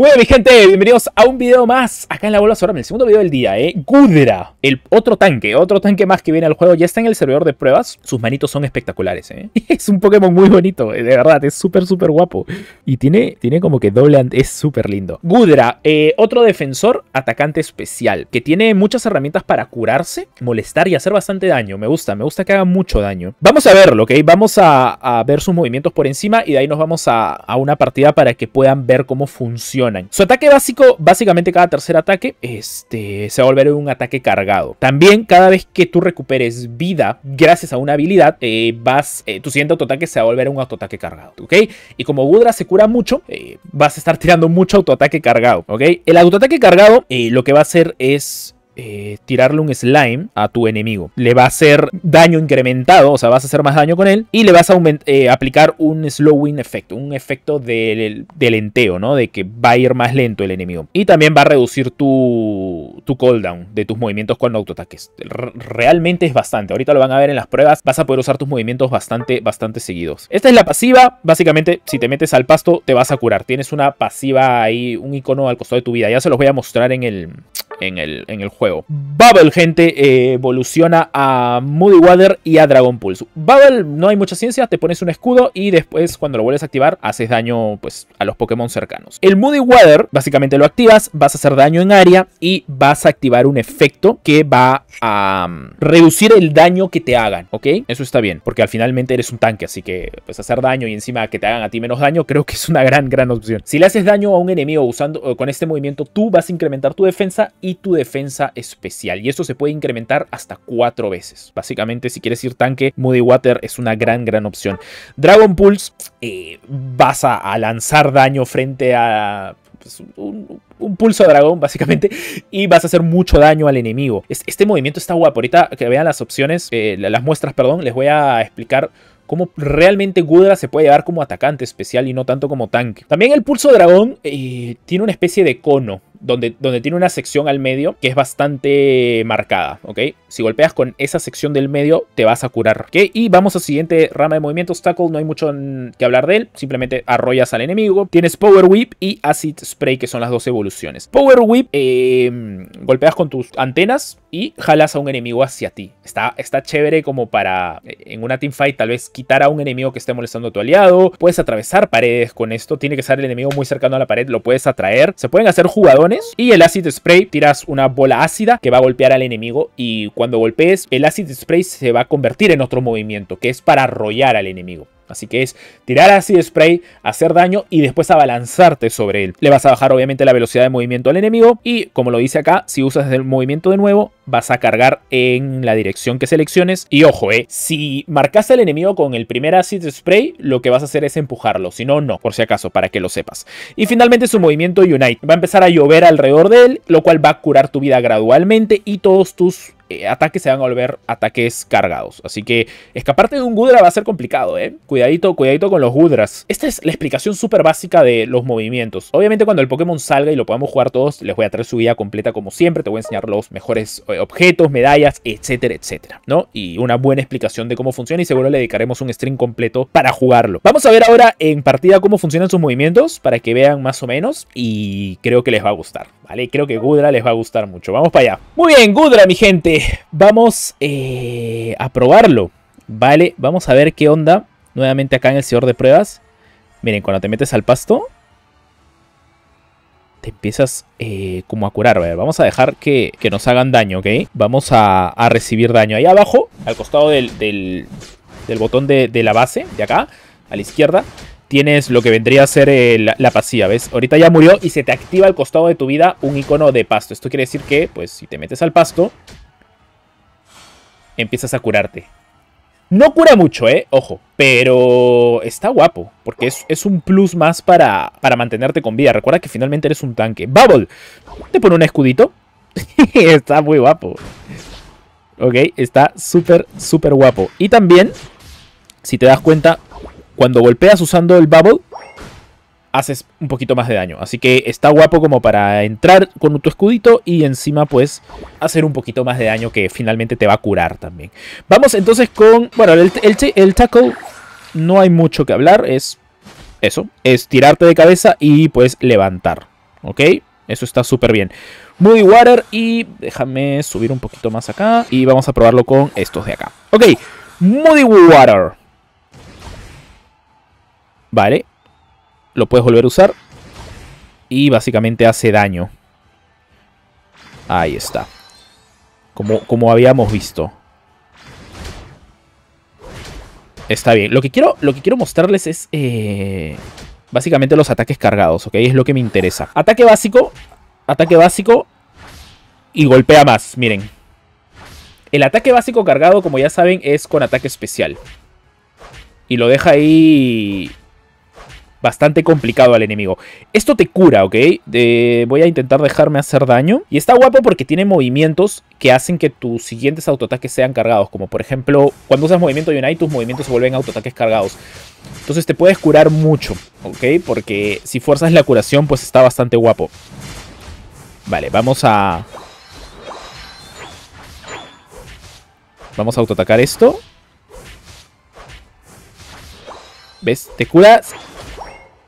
Bueno, mi gente, bienvenidos a un video más acá en la bola en el segundo video del día, ¿eh? Gudra, el otro tanque, otro tanque más que viene al juego, ya está en el servidor de pruebas, sus manitos son espectaculares, ¿eh? Es un Pokémon muy bonito, eh, de verdad, es súper, súper guapo. Y tiene, tiene como que doble, es súper lindo. Gudra, eh, otro defensor, atacante especial, que tiene muchas herramientas para curarse, molestar y hacer bastante daño, me gusta, me gusta que haga mucho daño. Vamos a verlo, ¿ok? Vamos a, ver sus movimientos por encima y de ahí nos vamos a una partida para que puedan ver cómo funciona su ataque básico, básicamente cada tercer ataque, este, se va a volver un ataque cargado. También cada vez que tú recuperes vida gracias a una habilidad, eh, vas, eh, tu siguiente autoataque se va a volver un autoataque cargado, ¿ok? Y como Gudra se cura mucho, eh, vas a estar tirando mucho autoataque cargado, ¿ok? El autoataque cargado lo que va a hacer es eh, tirarle un slime a tu enemigo. Le va a hacer daño incrementado, o sea, vas a hacer más daño con él y le vas a eh, aplicar un slowing efecto un efecto del, lenteo, ¿no? De que va a ir más lento el enemigo. Y también va a reducir tu, tu cooldown de tus movimientos cuando autoataques. Realmente es bastante. Ahorita lo van a ver en las pruebas. Vas a poder usar tus movimientos bastante, bastante seguidos. Esta es la pasiva. Básicamente, si te metes al pasto, te vas a curar. Tienes una pasiva ahí, un icono al costado de tu vida. Ya se los voy a mostrar en el, en el, en el juego. Bubble, gente, eh, evoluciona a Moody Water y a Dragon Pulse. Bubble no hay mucha ciencia, te pones un escudo y después cuando lo vuelves a activar haces daño pues, a los Pokémon cercanos. El Moody Water básicamente lo activas, vas a hacer daño en área y vas a activar un efecto que va a mm, reducir el daño que te hagan, ¿ok? Eso está bien, porque al finalmente eres un tanque, así que pues hacer daño y encima que te hagan a ti menos daño creo que es una gran, gran opción. Si le haces daño a un enemigo usando con este movimiento tú vas a incrementar tu defensa y y tu defensa especial. Y esto se puede incrementar hasta cuatro veces. Básicamente, si quieres ir tanque, Moody Water es una gran, gran opción. Dragon Pulse, eh, vas a, lanzar daño frente a pues, un, pulso pulso dragón, básicamente, y vas a hacer mucho daño al enemigo. Este, movimiento está guapo. Ahorita que vean las opciones, eh, las muestras, perdón, les voy a explicar cómo realmente Gudra se puede llevar como atacante especial y no tanto como tanque. También el pulso dragón eh, tiene una especie de cono donde, tiene una sección al medio que es bastante marcada, ¿ok? Si golpeas con esa sección del medio, te vas a curar, ¿ok? Y vamos a siguiente rama de movimientos, tackle, no hay mucho que hablar de él, simplemente arrollas al enemigo. Tienes Power Whip y Acid Spray, que son las dos evoluciones. Power Whip, em, golpeas con tus antenas y jalas a un enemigo hacia ti. Está, está chévere como para, eh, en una teamfight, tal vez quitar a un enemigo que esté molestando a tu aliado. Puedes atravesar paredes con esto, tiene que ser el enemigo muy cercano a la pared, lo puedes atraer. Se pueden hacer jugadores y el Acid Spray, tiras una bola ácida que va a golpear al enemigo y cuando golpees el Acid Spray se va a convertir en otro movimiento que es para arrollar al enemigo. Así que es tirar Acid spray, hacer daño y después abalanzarte sobre él. Le vas a bajar obviamente la velocidad de movimiento al enemigo y como lo dice acá, si usas el movimiento de nuevo, vas a cargar en la dirección que selecciones. Y ojo, eh, si marcas al enemigo con el primer acid spray, lo que vas a hacer es empujarlo. Si no, no, por si acaso, para que lo sepas. Y finalmente su movimiento Unite. Va a empezar a llover alrededor de él, lo cual va a curar tu vida gradualmente y todos tus eh, ataques se van a volver ataques cargados. Así que escaparte de un Gudra va a ser complicado, ¿eh? Cuidadito, cuidadito con los Gudras. Esta es la explicación súper básica de los movimientos. Obviamente cuando el Pokémon salga y lo podemos jugar todos, les voy a traer su vida completa como siempre. Te voy a enseñar los mejores eh, objetos, medallas, etcétera, etcétera, ¿no? Y una buena explicación de cómo funciona y seguro le dedicaremos un stream completo para jugarlo. Vamos a ver ahora en partida cómo funcionan sus movimientos para que vean más o menos y creo que les va a gustar, ¿vale? Creo que Gudra les va a gustar mucho. Vamos para allá. Muy bien, Gudra, mi gente. Vamos eh, a probarlo, ¿vale? Vamos a ver qué onda nuevamente acá en el señor de pruebas. Miren, cuando te metes al pasto, te empiezas eh, como a curar. A vamos a dejar que, que nos hagan daño, ¿ok? Vamos a, recibir daño. Ahí abajo, al costado del, botón de, la base, de acá, a la izquierda, tienes lo que vendría a ser eh, la, la, pasiva, ¿ves? Ahorita ya murió y se te activa al costado de tu vida un icono de pasto. Esto quiere decir que, pues, si te metes al pasto, empiezas a curarte. No cura mucho, ¿eh? Ojo. Pero está guapo, porque es, un plus más para, para, mantenerte con vida. Recuerda que finalmente eres un tanque. Bubble, te pone un escudito. está muy guapo. Ok, está súper, súper guapo. Y también, si te das cuenta, cuando golpeas usando el Bubble, haces un poquito más de daño. Así que está guapo como para entrar con tu escudito y encima pues hacer un poquito más de daño que finalmente te va a curar también. Vamos entonces con... Bueno, el, el, tackle no hay mucho que hablar, es eso, es tirarte de cabeza y pues levantar, ¿ok? Eso está súper bien. Moody Water y déjame subir un poquito más acá y vamos a probarlo con estos de acá. Ok, Moody Water. Vale, lo puedes volver a usar. Y básicamente hace daño. Ahí está. Como, como habíamos visto. Está bien. Lo que quiero, lo que quiero mostrarles es... Eh, básicamente los ataques cargados, ¿ok? Es lo que me interesa. Ataque básico. Ataque básico. Y golpea más, miren. El ataque básico cargado, como ya saben, es con ataque especial. Y lo deja ahí bastante complicado al enemigo. Esto te cura, ¿ok? voy a intentar dejarme hacer daño. Y está guapo porque tiene movimientos que hacen que tus siguientes autoataques sean cargados. Como por ejemplo, cuando usas movimiento Unite, tus movimientos se vuelven autoataques cargados. Entonces te puedes curar mucho, ¿ok? Porque si fuerzas la curación, pues está bastante guapo. Vale, vamos a... Vamos a autoatacar esto. ¿Ves? Te curas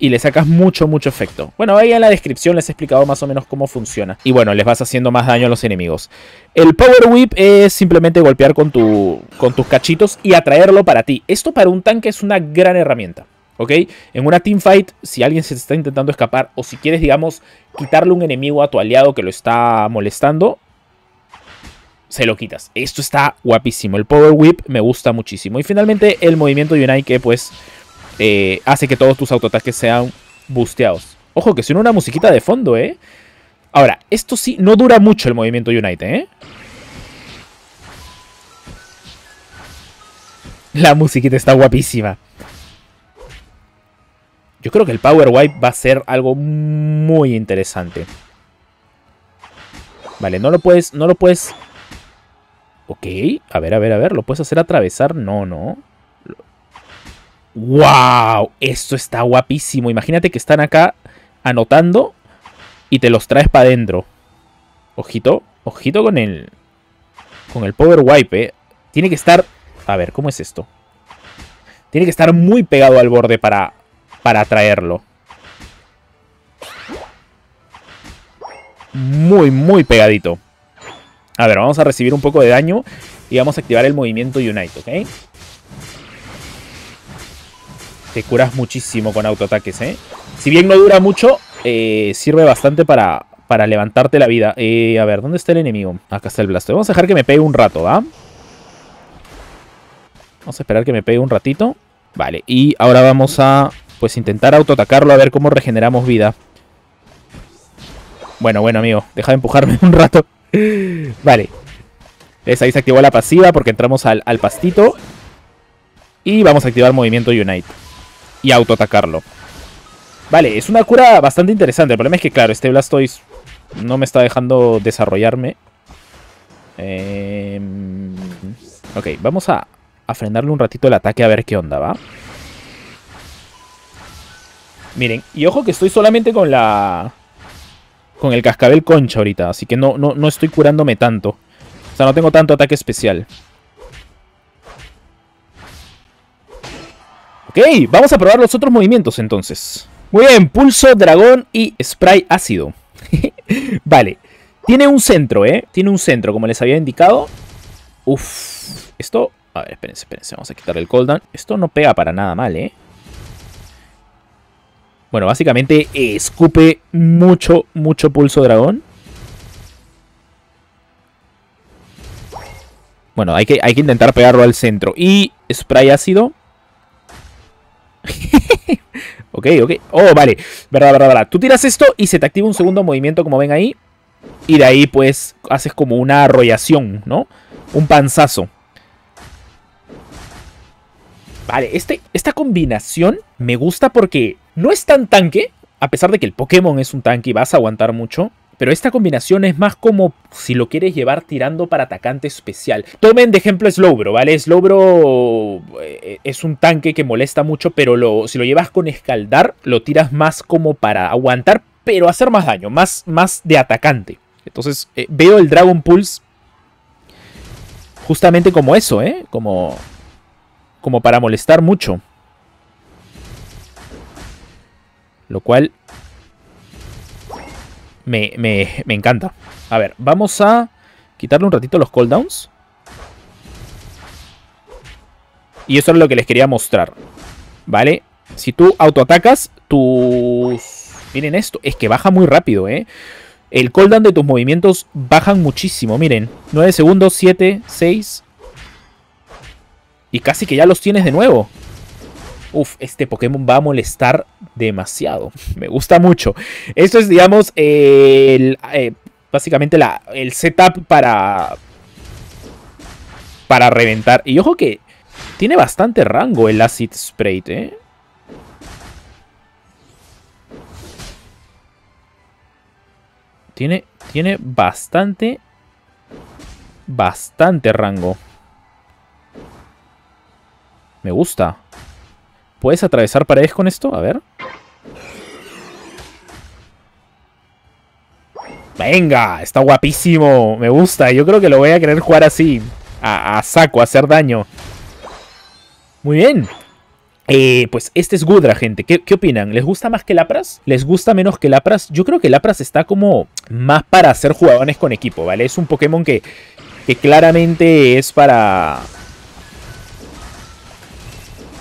y le sacas mucho, mucho efecto. Bueno, ahí en la descripción les he explicado más o menos cómo funciona. Y bueno, les vas haciendo más daño a los enemigos. El Power Whip es simplemente golpear con, tu, con tus cachitos y atraerlo para ti. Esto para un tanque es una gran herramienta. ¿Ok? En una teamfight, si alguien se está intentando escapar o si quieres, digamos, quitarle un enemigo a tu aliado que lo está molestando, se lo quitas. Esto está guapísimo. El Power Whip me gusta muchísimo. Y finalmente el movimiento Unite que pues eh, hace que todos tus autoataques sean busteados. Ojo que suena una musiquita de fondo, ¿eh? Ahora, esto sí, no dura mucho el movimiento Unite, ¿eh? La musiquita está guapísima. Yo creo que el Power Wipe va a ser algo muy interesante. Vale, no lo puedes... No lo puedes... Ok, a ver, a ver, a ver. ¿Lo puedes hacer atravesar? No, no. ¡Wow! Esto está guapísimo. Imagínate que están acá anotando y te los traes para adentro. Ojito, ojito con el... Con el Power Wipe, eh. Tiene que estar... A ver, ¿cómo es esto? Tiene que estar muy pegado al borde para... Para traerlo. Muy, muy pegadito. A ver, vamos a recibir un poco de daño y vamos a activar el movimiento Unite, ¿ok? te curas muchísimo con autoataques, ¿eh? Si bien no dura mucho, eh, sirve bastante para, para levantarte la vida. Eh, a ver, ¿dónde está el enemigo? Acá está el Blasto. Vamos a dejar que me pegue un rato, ¿va? Vamos a esperar que me pegue un ratito. Vale, y ahora vamos a pues intentar autoatacarlo a ver cómo regeneramos vida. Bueno, bueno, amigo. Deja de empujarme un rato. vale. ¿Ves? Ahí se activó la pasiva porque entramos al, al pastito. Y vamos a activar movimiento Unite y autoatacarlo. Vale, es una cura bastante interesante. El problema es que, claro, este Blastoise no me está dejando desarrollarme. Em, ok, vamos a, frenarle un ratito el ataque a ver qué onda, ¿va? Miren, y ojo que estoy solamente con la... Con el cascabel concha ahorita, así que no, no, no estoy curándome tanto. O sea, no tengo tanto ataque especial. Ok, vamos a probar los otros movimientos entonces. Muy bien, pulso, dragón y spray ácido. vale, tiene un centro, ¿eh? Tiene un centro, como les había indicado. Uf, esto... A ver, espérense, espérense, vamos a quitar el cooldown. Esto no pega para nada mal, ¿eh? Bueno, básicamente escupe mucho, mucho pulso dragón. Bueno, hay que, hay que intentar pegarlo al centro. Y spray ácido. Ok, ok. Oh, vale. Verdad, verdad, verdad. Tú tiras esto y se te activa un segundo movimiento, como ven ahí. Y de ahí, pues, haces como una arrollación, ¿no? Un panzazo. Vale, este, esta combinación me gusta porque no es tan tanque. A pesar de que el Pokémon es un tanque y vas a aguantar mucho. Pero esta combinación es más como si lo quieres llevar tirando para atacante especial. Tomen de ejemplo Slowbro, ¿vale? Slowbro eh, es un tanque que molesta mucho, pero si lo llevas con escaldar, lo tiras más como para aguantar, pero hacer más daño, más, más de atacante. Entonces eh, veo el Dragon Pulse justamente como eso, ¿eh? Como, como para molestar mucho. Lo cual me, encanta. A ver, vamos a quitarle un ratito los cooldowns. Y eso es lo que les quería mostrar. ¿Vale? Si tú autoatacas, tus... Miren esto, es que baja muy rápido, ¿eh? El cooldown de tus movimientos bajan muchísimo, miren. 9 segundos, 7, 6. Y casi que ya los tienes de nuevo. Uf, este Pokémon va a molestar demasiado. Me gusta mucho. Esto es, digamos, eh, básicamente la, el setup para, para reventar. Y ojo que tiene bastante rango el Acid Spray, ¿eh? Tiene, tiene bastante, bastante rango. Me gusta. ¿Puedes atravesar paredes con esto? A ver. Venga, está guapísimo. Me gusta. Yo creo que lo voy a querer jugar así. A, saco, a hacer daño. Muy bien. Eh, pues este es Gudra, gente. ¿Qué, opinan? ¿Les gusta más que Lapras? ¿Les gusta menos que Lapras? Yo creo que Lapras está como más para hacer jugadores con equipo, ¿vale? Es un Pokémon que, que claramente es para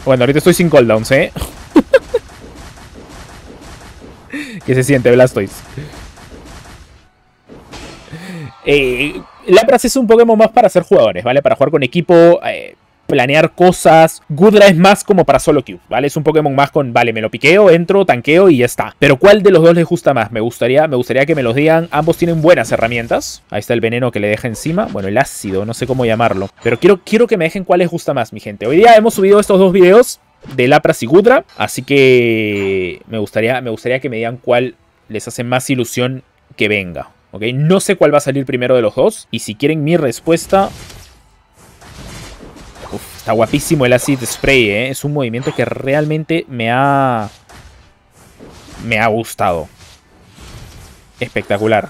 bueno, ahorita estoy sin cooldowns, ¿eh? ¿Qué se siente, Blastoise? Eh, Lapras es un Pokémon más para ser jugadores, ¿vale? Para jugar con equipo. Eh, planear cosas. Gudra es más como para solo queue, ¿vale? Es un Pokémon más con, vale, me lo piqueo, entro, tanqueo y ya está. Pero ¿cuál de los dos les gusta más? Me gustaría, me gustaría que me los digan. Ambos tienen buenas herramientas. Ahí está el veneno que le deja encima. Bueno, el ácido, no sé cómo llamarlo. Pero quiero, quiero que me dejen cuál les gusta más, mi gente. Hoy día hemos subido estos dos videos de Lapras y Gudra. Así que me gustaría, me gustaría que me digan cuál les hace más ilusión que venga. ¿ok? No sé cuál va a salir primero de los dos. Y si quieren mi respuesta, Está guapísimo el Acid Spray, ¿eh? Es un movimiento que realmente me ha... Me ha gustado. Espectacular.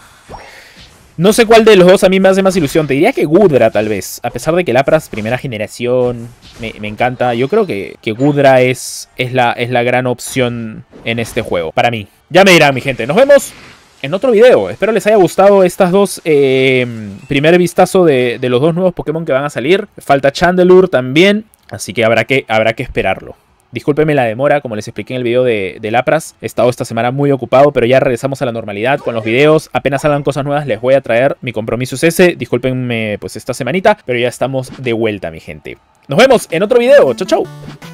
No sé cuál de los dos a mí me hace más ilusión. Te diría que Gudra, tal vez. A pesar de que Lapras, primera generación, me, encanta. Yo creo que, que Gudra es, es, la, es la gran opción en este juego. Para mí. Ya me dirán, mi gente. Nos vemos en otro video. Espero les haya gustado estas dos, eh, primer vistazo de, los dos nuevos Pokémon que van a salir. Falta Chandelure también, así que habrá que, habrá que esperarlo. Discúlpenme la demora, como les expliqué en el video de, Lapras, he estado esta semana muy ocupado, pero ya regresamos a la normalidad con los videos, apenas salgan cosas nuevas les voy a traer, mi compromiso es ese, discúlpenme pues esta semanita, pero ya estamos de vuelta mi gente. Nos vemos en otro video, chau chau.